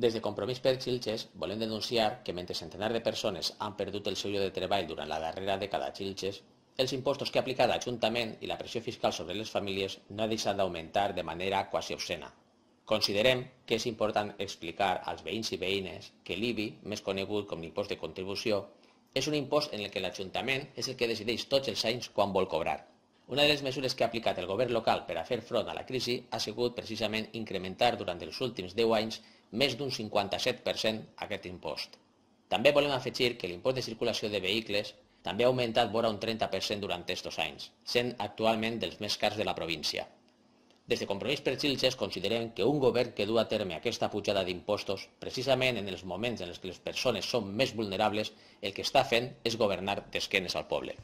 Des de Compromís per Xilxes volem denunciar que mentre centenars de persones han perdut el seu lloc de treball durant la darrera dècada a Xilxes, els impostos que ha aplicat l'Ajuntament i la pressió fiscal sobre les famílies no ha deixat d'augmentar de manera quasi obscena. Considerem que és important explicar als veïns i veïnes que l'IBI, més conegut com l'impost de contribució, és un impost en el que l'Ajuntament és el que decideix tots els anys quan vol cobrar. Una de les mesures que ha aplicat el govern local per a fer front a la crisi ha sigut precisament incrementar durant els últims 10 anys més d'un 57% aquest impost. També volem afegir que l'impost de circulació de vehicles també ha augmentat vora un 30% durant aquests anys, sent actualment dels més cars de la província. Des de Compromís per Xilxes considerem que un govern que du a terme aquesta pujada d'impostos, precisament en els moments en els que les persones són més vulnerables, el que està fent és governar d'esquenes al poble.